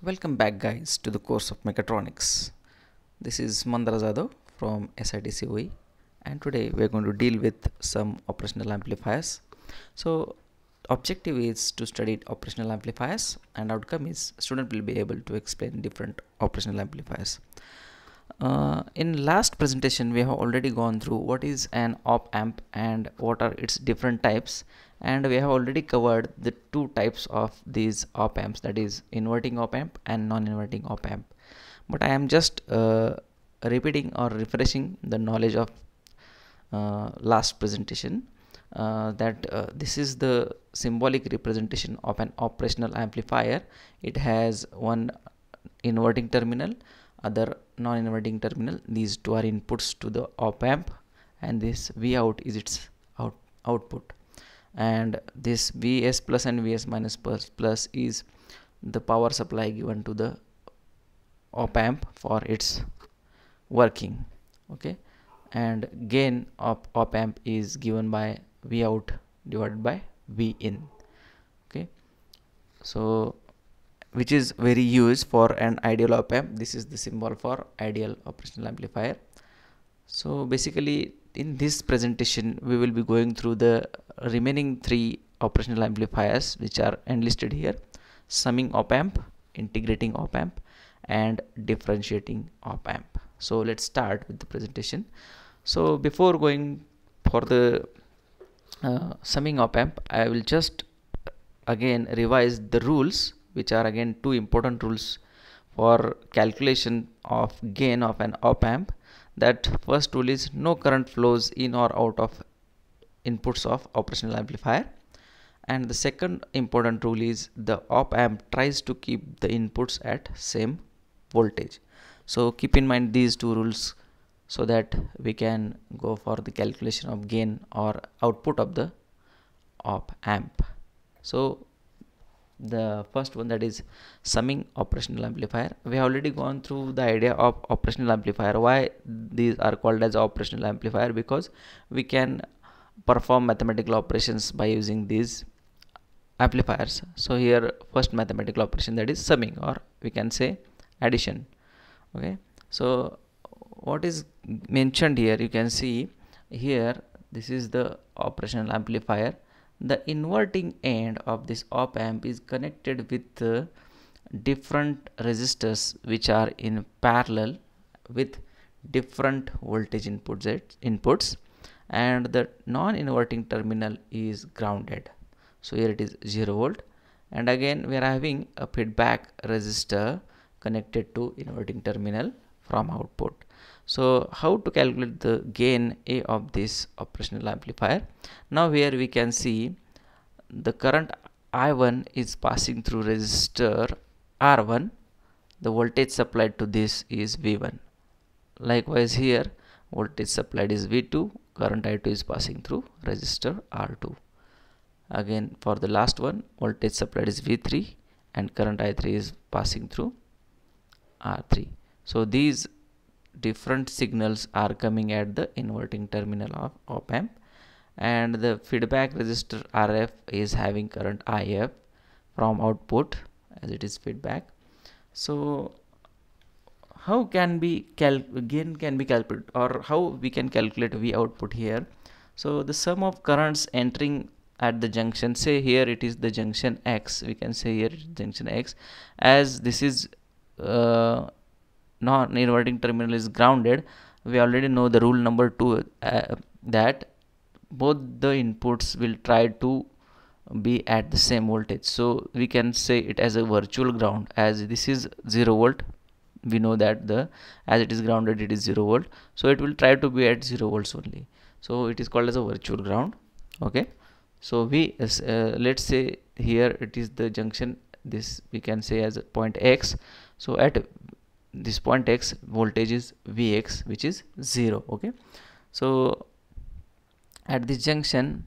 Welcome back guys to the course of mechatronics. This is Mandra Zado from SITCOE and today we are going to deal with some operational amplifiers. So objective is to study operational amplifiers and outcome is student will be able to explain different operational amplifiers. Uh, in last presentation we have already gone through what is an op amp and what are its different types and we have already covered the two types of these op amps that is inverting op amp and non-inverting op amp but I am just uh, repeating or refreshing the knowledge of uh, last presentation uh, that uh, this is the symbolic representation of an operational amplifier it has one inverting terminal other non-inverting terminal these two are inputs to the op amp and this V out is its out output and this Vs plus and Vs minus plus, plus is the power supply given to the op amp for its working okay and gain of op amp is given by V out divided by V in okay so which is very used for an ideal op amp this is the symbol for ideal operational amplifier so basically in this presentation we will be going through the remaining three operational amplifiers which are enlisted here summing op amp integrating op amp and differentiating op amp so let's start with the presentation so before going for the uh, summing op amp i will just uh, again revise the rules which are again two important rules for calculation of gain of an op amp that first rule is no current flows in or out of inputs of operational amplifier and the second important rule is the op amp tries to keep the inputs at same voltage so keep in mind these two rules so that we can go for the calculation of gain or output of the op amp so the first one that is summing operational amplifier we have already gone through the idea of operational amplifier why these are called as operational amplifier because we can perform mathematical operations by using these amplifiers so here first mathematical operation that is summing or we can say addition okay so what is mentioned here you can see here this is the operational amplifier the inverting end of this op amp is connected with the different resistors which are in parallel with different voltage inputs, inputs and the non-inverting terminal is grounded so here it is 0 volt and again we are having a feedback resistor connected to inverting terminal from output so how to calculate the gain a of this operational amplifier now here we can see the current i1 is passing through resistor r1 the voltage supplied to this is v1 likewise here voltage supplied is v2 current i2 is passing through resistor r2 again for the last one voltage supplied is v3 and current i3 is passing through r3 so these different signals are coming at the inverting terminal of op amp and the feedback resistor RF is having current IF from output as it is feedback. So how can be gain can be calculated or how we can calculate V output here. So the sum of currents entering at the junction say here it is the junction X we can say here junction X as this is uh, non-inverting terminal is grounded we already know the rule number 2 uh, that both the inputs will try to be at the same voltage so we can say it as a virtual ground as this is 0 volt we know that the as it is grounded it is 0 volt so it will try to be at 0 volts only so it is called as a virtual ground okay so we uh, uh let's say here it is the junction this we can say as point x so at this point x voltage is vx which is 0 okay so at this junction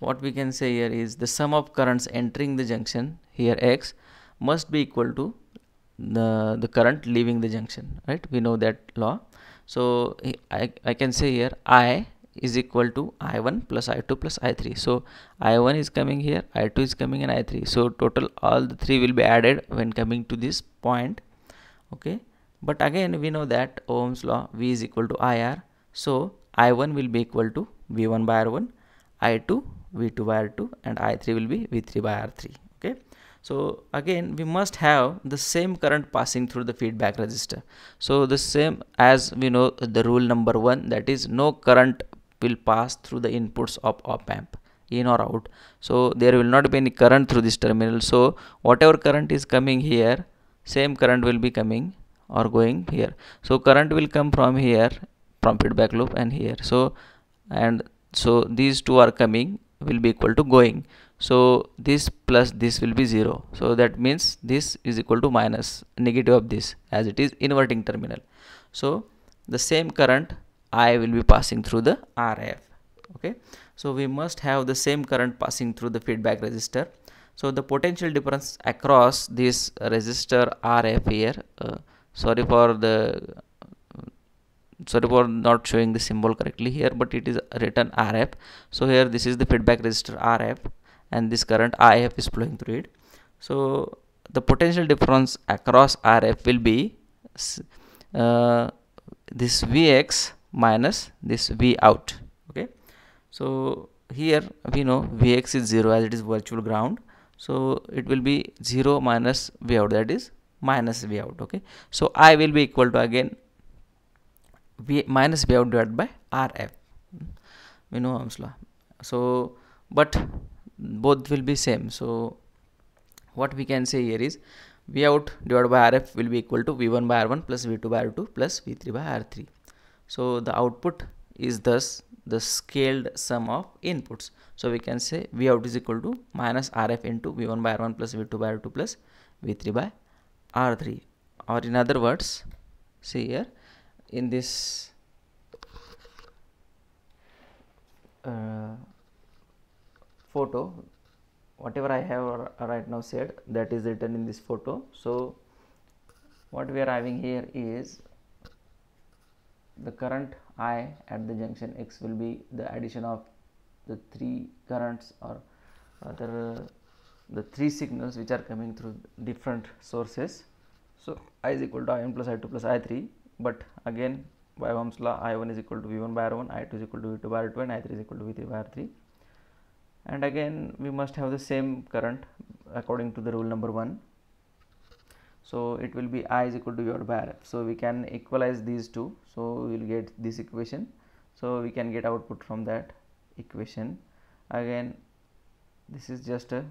what we can say here is the sum of currents entering the junction here x must be equal to the, the current leaving the junction right we know that law so I, I can say here i is equal to i1 plus i2 plus i3 so i1 is coming here i2 is coming and i3 so total all the three will be added when coming to this point okay but again, we know that Ohm's law V is equal to IR. So I1 will be equal to V1 by R1, I2 V2 by R2 and I3 will be V3 by R3. Okay. So again, we must have the same current passing through the feedback resistor. So the same as we know the rule number one that is no current will pass through the inputs of op amp in or out. So there will not be any current through this terminal. So whatever current is coming here, same current will be coming or going here so current will come from here from feedback loop and here so and so these two are coming will be equal to going so this plus this will be 0 so that means this is equal to minus negative of this as it is inverting terminal so the same current I will be passing through the RF okay so we must have the same current passing through the feedback resistor so the potential difference across this resistor RF here uh, sorry for the sorry for not showing the symbol correctly here but it is written rf so here this is the feedback resistor rf and this current if is flowing through it so the potential difference across rf will be uh, this vx minus this v out okay so here we know vx is 0 as it is virtual ground so it will be 0 minus v out that is minus V out okay so I will be equal to again V minus V out divided by RF we know Ohm's law so but both will be same so what we can say here is V out divided by RF will be equal to V1 by R1 plus V2 by R2 plus V3 by R3 so the output is thus the scaled sum of inputs. So we can say V out is equal to minus RF into V1 by R1 plus V2 by R2 plus V3 by R3 or in other words see here in this uh, photo whatever I have uh, right now said that is written in this photo so what we are having here is the current I at the junction X will be the addition of the three currents or other the three signals which are coming through different sources. So, I is equal to I1 plus I2 plus I3, but again by Ohm's law I1 is equal to V1 by R1, I2 is equal to V2 by R2 and I3 is equal to V3 by R3. And again we must have the same current according to the rule number 1. So, it will be I is equal to V by R. So, we can equalize these two. So, we will get this equation. So, we can get output from that equation. Again this is just a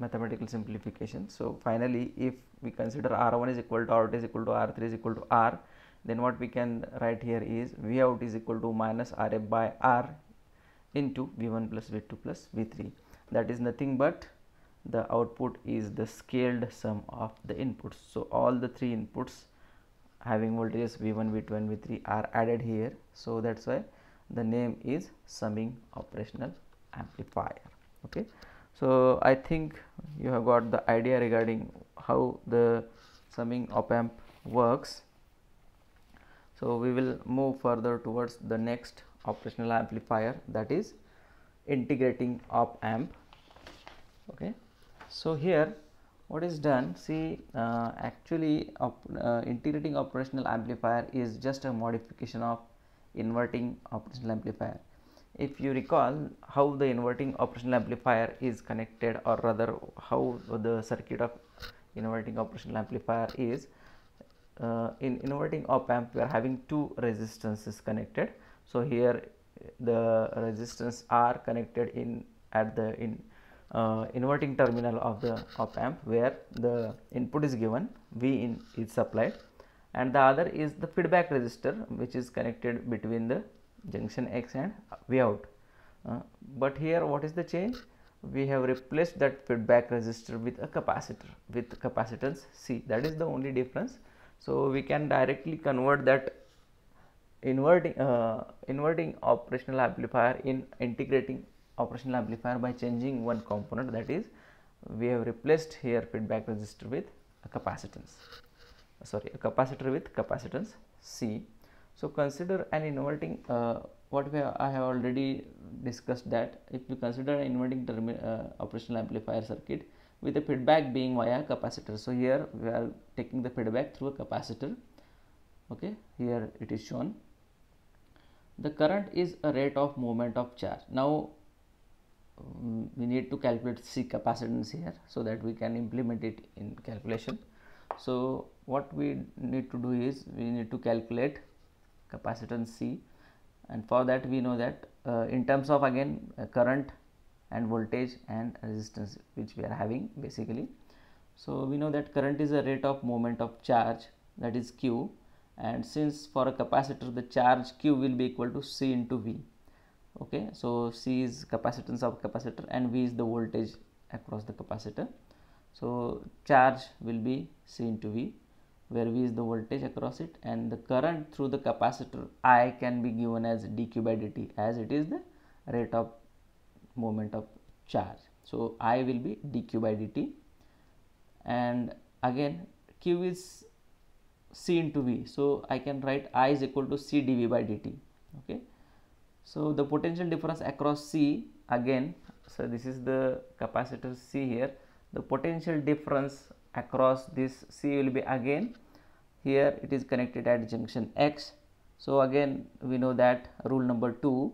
mathematical simplification. So, finally, if we consider R1 is equal to R2 is equal to R3 is equal to R, then what we can write here is V out is equal to minus Rf by R into V1 plus V2 plus V3. That is nothing but the output is the scaled sum of the inputs. So, all the three inputs having voltages V1, V2 and V3 are added here. So, that is why the name is summing operational amplifier. Okay. So, I think you have got the idea regarding how the summing op amp works. So, we will move further towards the next operational amplifier that is integrating op amp. Okay. So, here what is done see uh, actually op, uh, integrating operational amplifier is just a modification of inverting operational amplifier if you recall how the inverting operational amplifier is connected or rather how the circuit of inverting operational amplifier is uh, in inverting op amp we are having two resistances connected so here the resistance are connected in at the in uh, inverting terminal of the op amp where the input is given V in is supplied and the other is the feedback resistor which is connected between the junction X and V out. Uh, but here what is the change? We have replaced that feedback resistor with a capacitor with capacitance C that is the only difference. So, we can directly convert that inverting uh, inverting operational amplifier in integrating operational amplifier by changing one component that is we have replaced here feedback resistor with a capacitance sorry a capacitor with capacitance C so consider an inverting uh, what we I have already discussed that if you consider an inverting uh, operational amplifier circuit with the feedback being via capacitor. So here we are taking the feedback through a capacitor. Okay, here it is shown. The current is a rate of movement of charge. Now um, we need to calculate C capacitance here so that we can implement it in calculation. So what we need to do is we need to calculate capacitance C and for that we know that uh, in terms of again uh, current and voltage and resistance which we are having basically. So, we know that current is a rate of movement of charge that is Q and since for a capacitor the charge Q will be equal to C into V. Okay. So, C is capacitance of capacitor and V is the voltage across the capacitor. So, charge will be C into V where V is the voltage across it and the current through the capacitor I can be given as dq by dt as it is the rate of moment of charge. So, I will be dq by dt and again q is c into v. So, I can write I is equal to c dv by dt. Okay. So, the potential difference across c again, so this is the capacitor c here, the potential difference across this C will be again here it is connected at junction X. So, again we know that rule number 2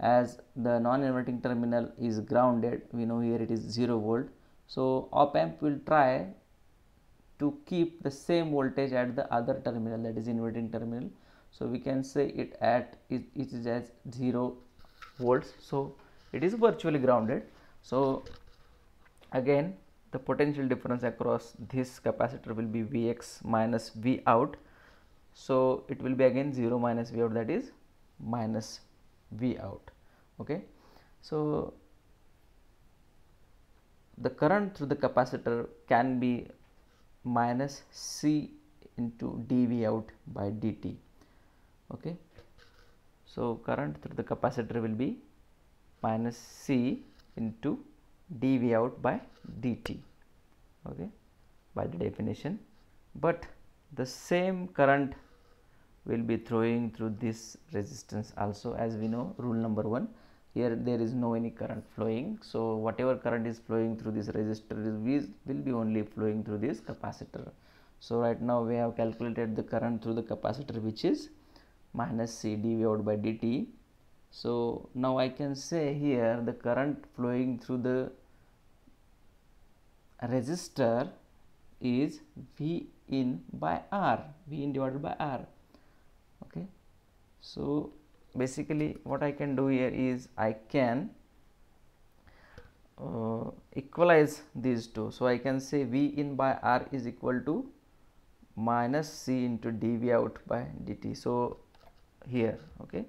as the non-inverting terminal is grounded we know here it is 0 volt. So, op amp will try to keep the same voltage at the other terminal that is inverting terminal. So, we can say it at it, it is as 0 volts. So, it is virtually grounded. So, again the potential difference across this capacitor will be Vx minus V out. So, it will be again 0 minus V out that is minus V out. Okay. So, the current through the capacitor can be minus C into dV out by dt. Okay. So, current through the capacitor will be minus C into dv out by dt okay by the definition but the same current will be throwing through this resistance also as we know rule number 1 here there is no any current flowing so whatever current is flowing through this resistor is, will be only flowing through this capacitor so right now we have calculated the current through the capacitor which is minus c dv out by dt so now i can say here the current flowing through the resistor is V in by R, V in divided by R. Okay. So, basically what I can do here is I can uh, equalize these two. So, I can say V in by R is equal to minus C into dV out by dt. So, here okay.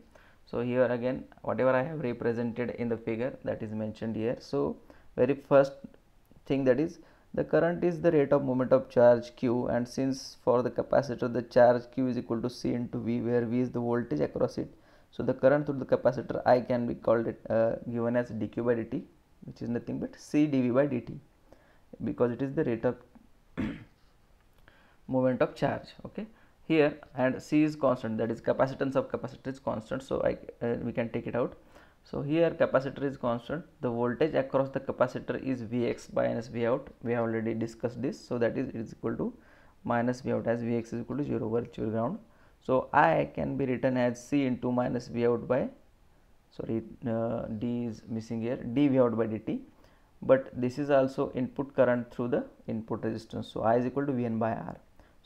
So, here again whatever I have represented in the figure that is mentioned here. So, very first thing that is the current is the rate of movement of charge q and since for the capacitor the charge q is equal to c into v where v is the voltage across it so the current through the capacitor i can be called it uh, given as dq by dt which is nothing but c dv by dt because it is the rate of movement of charge okay here and c is constant that is capacitance of capacitor is constant so i uh, we can take it out so here capacitor is constant. The voltage across the capacitor is Vx minus Vout. We have already discussed this. So that is it is equal to minus Vout as Vx is equal to 0 virtual ground. So I can be written as C into minus Vout by sorry uh, D is missing here D Vout by dt. But this is also input current through the input resistance. So I is equal to Vn by R.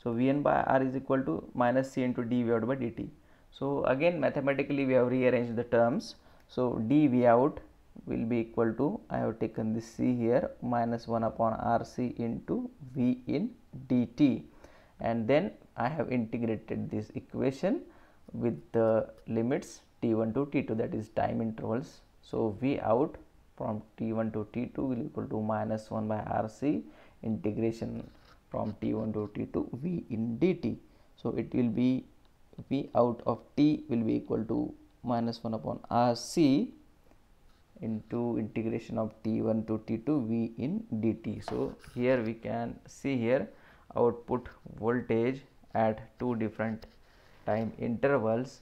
So Vn by R is equal to minus C into D Vout by dt. So again mathematically we have rearranged the terms. So, dV out will be equal to I have taken this C here minus 1 upon RC into V in dt and then I have integrated this equation with the limits t1 to t2 that is time intervals. So, V out from t1 to t2 will equal to minus 1 by RC integration from t1 to t2 V in dt. So, it will be V out of t will be equal to minus 1 upon RC into integration of T1 to T2 V in dt. So, here we can see here output voltage at two different time intervals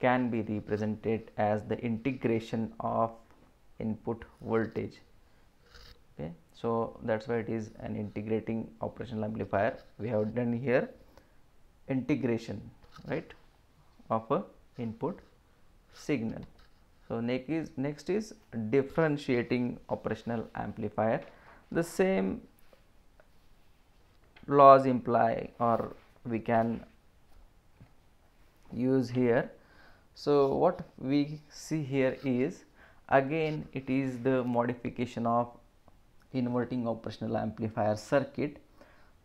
can be represented as the integration of input voltage. Okay. So, that is why it is an integrating operational amplifier. We have done here integration right of a input signal. So next is, next is differentiating operational amplifier. The same laws imply or we can use here. So what we see here is again it is the modification of inverting operational amplifier circuit.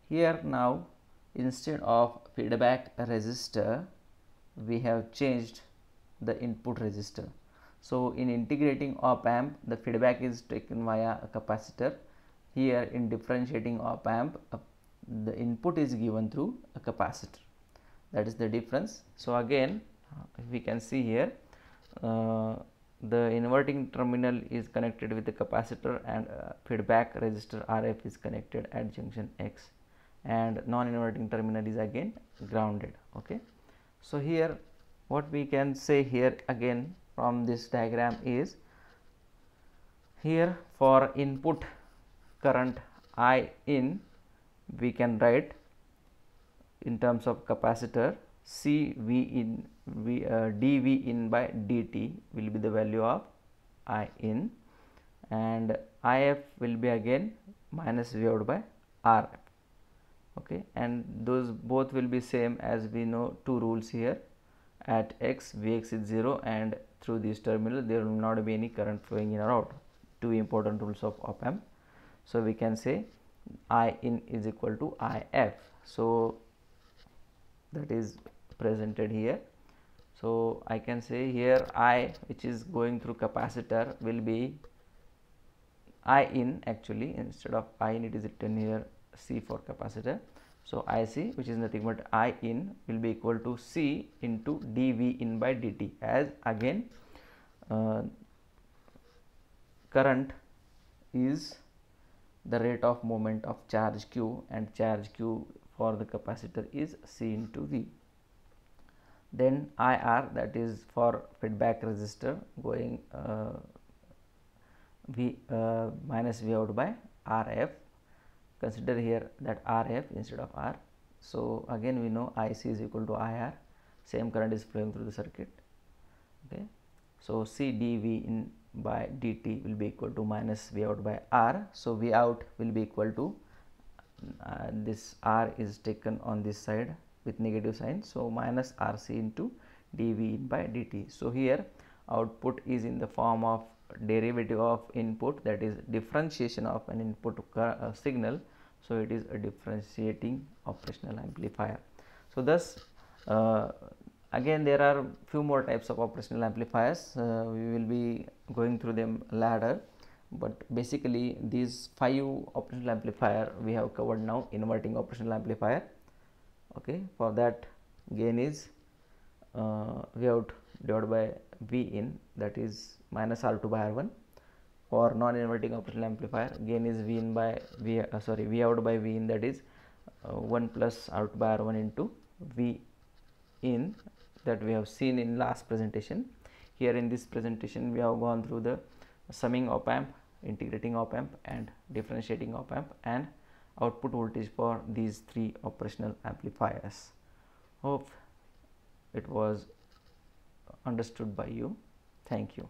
Here now instead of feedback resistor we have changed the input resistor. So in integrating op amp, the feedback is taken via a capacitor. Here in differentiating op amp, the input is given through a capacitor. That is the difference. So again, uh, we can see here, uh, the inverting terminal is connected with the capacitor and uh, feedback resistor RF is connected at junction X and non-inverting terminal is again grounded. Okay. So here what we can say here again from this diagram is here for input current I in we can write in terms of capacitor C V in V uh, dV in by dt will be the value of I in and IF will be again minus V out by RF okay and those both will be same as we know two rules here at x Vx is 0 and through this terminal there will not be any current flowing in or out. Two important rules of op amp. So, we can say I in is equal to I f. So, that is presented here. So, I can say here I which is going through capacitor will be I in actually instead of I in it is written here C for capacitor so, IC which is nothing but I in will be equal to C into dV in by dt as again uh, current is the rate of movement of charge q and charge q for the capacitor is C into V. Then IR that is for feedback resistor going uh, V uh, minus V out by RF consider here that RF instead of R. So, again we know IC is equal to IR same current is flowing through the circuit. Okay. So, C d v in by dt will be equal to minus V out by R. So, V out will be equal to uh, this R is taken on this side with negative sign. So, minus RC into dV in by dt. So, here output is in the form of derivative of input that is differentiation of an input uh, signal so, it is a differentiating operational amplifier. So, thus uh, again there are few more types of operational amplifiers, uh, we will be going through them later, but basically these five operational amplifier we have covered now inverting operational amplifier. Okay. For that gain is uh, V out divided by V in that is minus R2 by R1 for non-inverting operational amplifier gain is V in by V uh, sorry V out by V in that is uh, 1 plus out by R1 into V in that we have seen in last presentation. Here in this presentation we have gone through the summing op amp, integrating op amp and differentiating op amp and output voltage for these three operational amplifiers. Hope it was understood by you. Thank you.